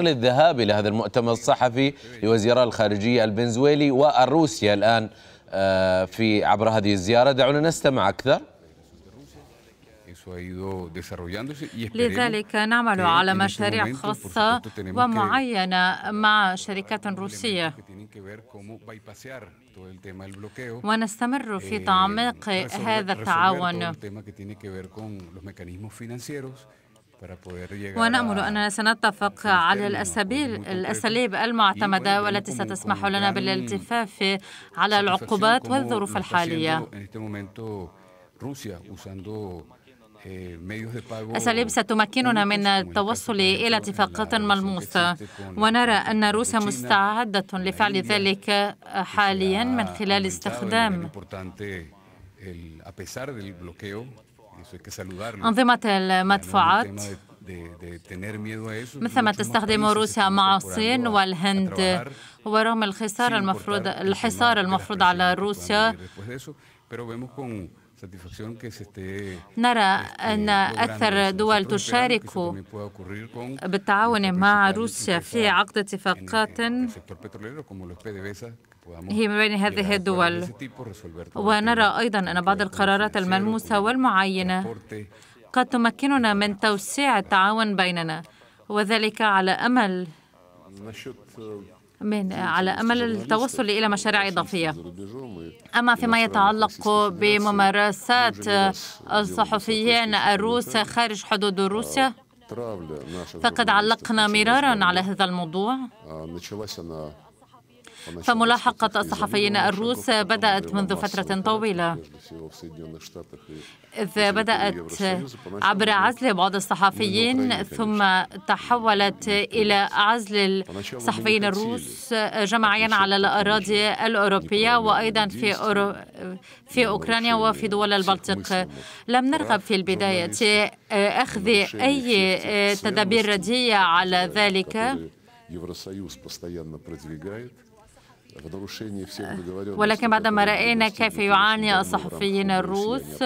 للذهاب إلى هذا المؤتمر الصحفي لوزير الخارجية البنزويلي والروسيا الآن آه، في عبر هذه الزيارة دعونا نستمع أكثر لذلك نعمل على مشاريع خاصة ومعينة مع شركات روسية ونستمر في تعميق هذا التعاون ونأمل أننا سنتفق على الأساليب الأساليب المعتمدة والتي ستسمح لنا بالالتفاف على العقوبات والظروف الحالية eh, أساليب ستمكننا من التوصل إلى اتفاقات ملموسة ونرى أن روسيا مستعدة لفعل ذلك حاليا من خلال استخدام أنظمة المدفوعات مثلما تستخدم روسيا مع الصين والهند ورغم الخسارة المفروض الحصار المفروض على روسيا نرى أن أكثر دول تشارك بالتعاون مع روسيا في عقد اتفاقات هي من بين هذه الدول ونرى أيضا أن بعض القرارات الملموسة والمعينة قد تمكننا من توسيع التعاون بيننا وذلك على أمل من على امل التوصل الى مشاريع اضافيه اما فيما يتعلق بممارسات الصحفيين الروس خارج حدود روسيا فقد علقنا مرارا على هذا الموضوع فملاحقة الصحفيين الروس بدأت منذ فترة طويلة إذ بدأت عبر عزل بعض الصحفيين ثم تحولت إلى عزل الصحفيين الروس جماعيا على الأراضي الأوروبية وأيضا في أورو... في أوكرانيا وفي دول البلطيق لم نرغب في البداية أخذ أي تدابير ردية على ذلك Э, ولكن بعدما رأينا كيف يعاني الصحفيين الروس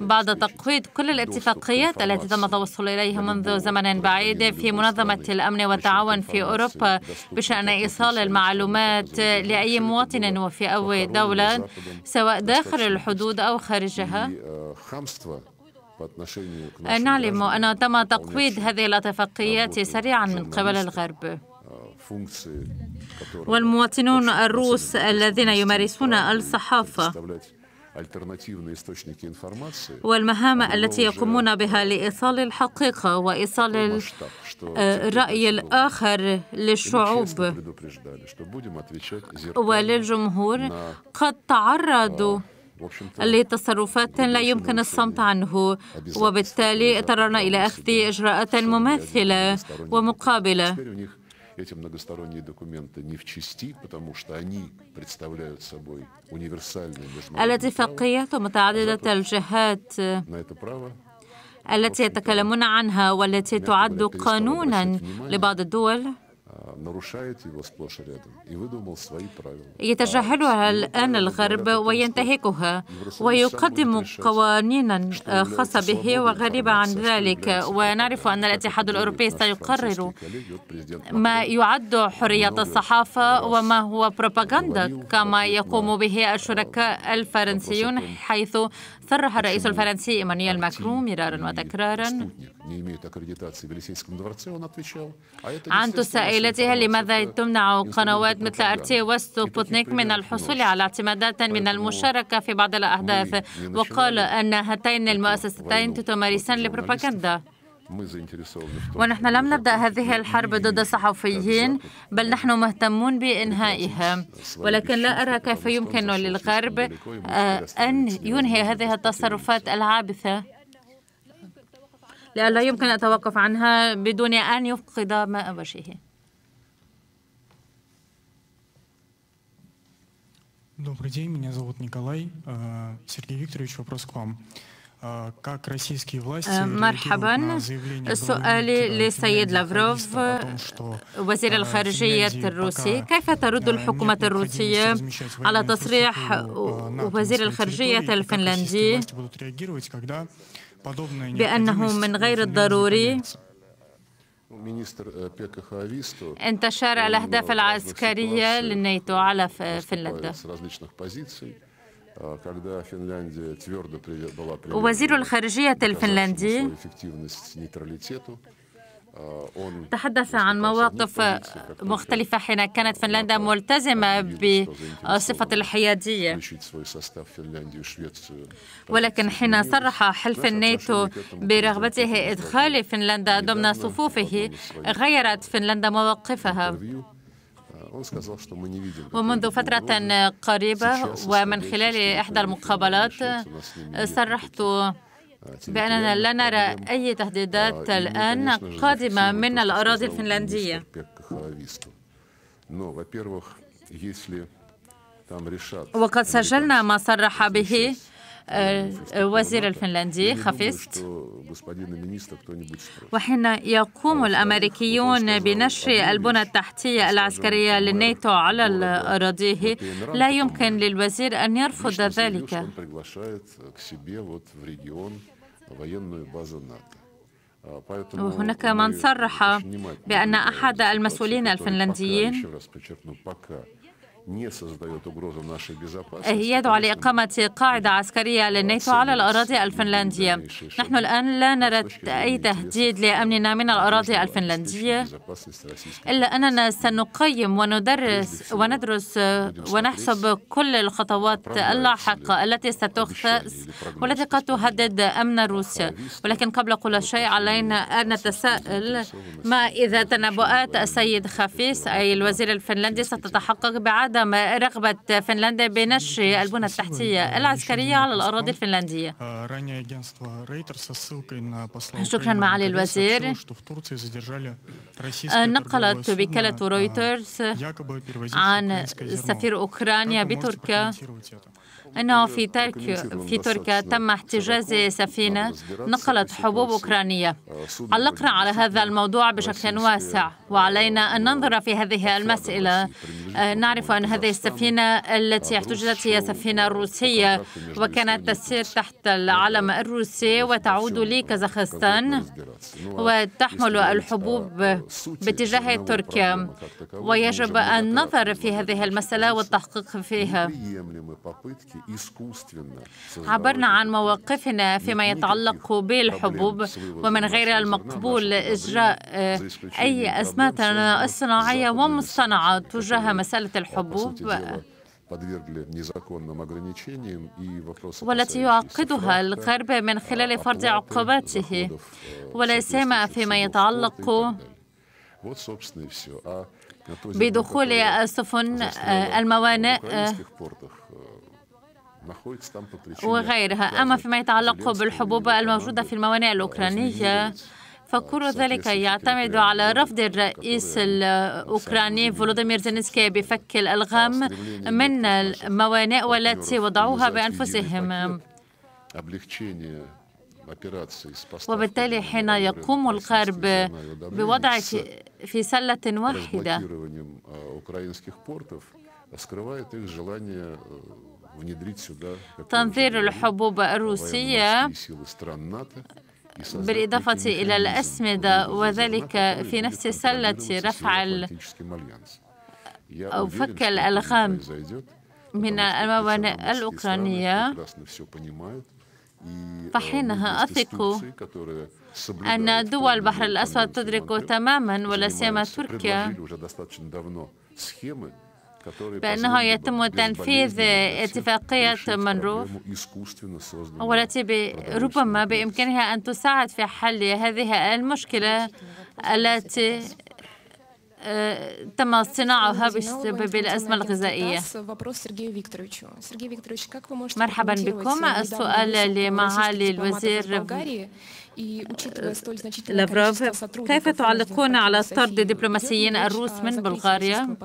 بعد تقويض كل الاتفاقيات التي تم التوصل إليها منذ زمن بعيد في منظمة الأمن والتعاون في أوروبا بشأن إيصال المعلومات لأي مواطن وفي أي دولة سواء داخل الحدود أو خارجها э, نعلم أن تم تقويض هذه الاتفاقيات سريعا من قبل الغرب والمواطنون الروس الذين يمارسون الصحافة والمهام التي يقومون بها لإيصال الحقيقة وإيصال آه، الرأي الآخر للشعوب وللجمهور قد تعرضوا آه، لتصرفات لا يمكن الصمت عنه وبالتالي اضطررنا إلى أخذ إجراءات مماثلة ومقابلة эти многосторонние документы не в чести, потому что они представляют собой универсальные международные права. التي يتكلمون عنها والتي تعد قانونا لبعض الدول его сплошь рядом и выдумал свои правила. يتجاهلها الآن الغرب وينتهكها ويقدم قوانينا خاصة به وغريبة عن ذلك ونعرف أن الاتحاد الأوروبي سيقرر ما يعد حرية الصحافة وما هو بروباغندا كما يقوم به الشركاء الفرنسيون حيث صرح الرئيس الفرنسي إيمانويل ماكرون مرارا وتكرارا عن تسائل اسئلتها لماذا تمنع قنوات مثل أرتي وسبوتنيك من الحصول على اعتمادات من المشاركة في بعض الأحداث وقال أن هاتين المؤسستين تمارسان البروباغندا ونحن لم نبدأ هذه الحرب ضد الصحفيين بل نحن مهتمون بإنهائها ولكن لا أرى كيف يمكن للغرب آه، أن ينهي هذه التصرفات العابثة لا يمكن أن أتوقف عنها بدون أن يفقد ماء وجهه Добрый день, меня зовут Николай. Э, Сергей Викторович, вопрос к вам. مرحبا سؤالي للسيد لافروف وزير الخارجية الروسي كيف ترد الحكومة الروسية على تصريح وزير الخارجية الفنلندي بأنه من غير الضروري انتشار الأهداف العسكرية للناتو على فنلندا وزير الخارجية الفنلندي تحدث عن مواقف مختلفة حين كانت فنلندا ملتزمة بصفة الحيادية ولكن حين صرح حلف الناتو برغبته إدخال فنلندا ضمن صفوفه غيرت فنلندا مواقفها ومنذ فترة قريبة ومن خلال إحدى المقابلات صرحت آه، بأننا لا نرى أي تهديدات آه، الآن قادمة من الأراضي الفنلندية وقد سجلنا ما صرح به الوزير أه، الفنلندي خفيست وحين يقوم الأمريكيون بنشر البنى التحتية العسكرية للناتو على أراضيه لا يمكن للوزير أن يرفض ذلك وهناك من صرح بأن أحد المسؤولين الفنلنديين هي يدعو لإقامة قاعدة عسكرية للناتو على الأراضي الفنلندية نحن الآن لا نرى أي تهديد لأمننا من الأراضي الفنلندية إلا أننا سنقيم وندرس وندرس ونحسب كل الخطوات اللاحقة التي ستخفز والتي قد تهدد أمن روسيا ولكن قبل كل شيء علينا أن نتساءل ما إذا تنبؤات السيد خفيس أي الوزير الفنلندي ستتحقق بعد عدم رغبة فنلندا بنشر البنى التحتية العسكرية على الأراضي الفنلندية شكرا معالي الوزير نقلت وكالة رويترز عن سفير أوكرانيا بتركيا أنه في ترك في تركيا تم احتجاز سفينة نقلت حبوب أوكرانية علقنا على هذا الموضوع بشكل واسع وعلينا أن ننظر في هذه المسألة آه، نعرف أن هذه السفينة التي احتجزت هي سفينة روسية وكانت تسير تحت العلم الروسي وتعود لكازاخستان وتحمل الحبوب باتجاه تركيا ويجب النظر في هذه المسألة والتحقيق فيها عبرنا عن مواقفنا فيما يتعلق بالحبوب ومن غير المقبول إجراء أي أسماء صناعية ومصطنعة تجاه مسألة الحبوب الحبوب والتي يعقدها الغرب من خلال فرض عقوباته ولا سيما فيما يتعلق بدخول السفن الموانئ وغيرها أما فيما يتعلق بالحبوب الموجودة في الموانئ الأوكرانية فكل ذلك يعتمد على رفض الرئيس الأوكراني فولوديمير زينسكي بفك الألغام من الموانئ والتي وضعوها بأنفسهم وبالتالي حين يقوم الغرب بوضع في سلة واحدة تنظير الحبوب الروسية بالإضافة إلى الأسمدة وذلك في نفس سلة رفع أو فك الألغام من الموانئ الأوكرانية فحينها أثق أن دول البحر الأسود تدرك تماما ولا سيما تركيا بأنه يتم تنفيذ اتفاقية منروف والتي ربما بإمكانها أن تساعد في حل هذه المشكلة التي تم صناعها بالأزمة الغذائية مرحبا بكم السؤال لمعالي الوزير لافروف كيف تعلقون على طرد دبلوماسيين الروس من بلغاريا؟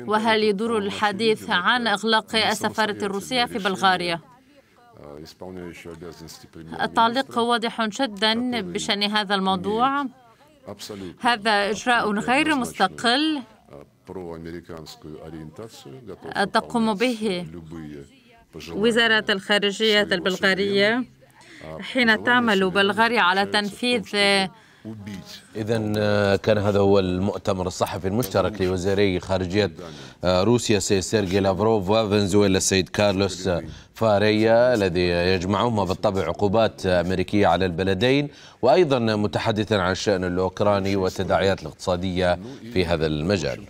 وهل يدور الحديث عن إغلاق السفارة الروسية في بلغاريا؟ التعليق واضح جدا بشأن هذا الموضوع هذا إجراء غير مستقل uh, تقوم به وزارة الخارجية البلغارية حين تعمل بلغاريا على تنفيذ اذا آه، كان هذا هو المؤتمر الصحفي المشترك لوزيري خارجيه آه، روسيا السيد سيرجي لافروف وفنزويلا السيد كارلوس آه، فاريا الذي يجمعهما بالطبع عقوبات امريكيه على البلدين وايضا متحدثا عن الشان الاوكراني والتداعيات الاقتصاديه في هذا المجال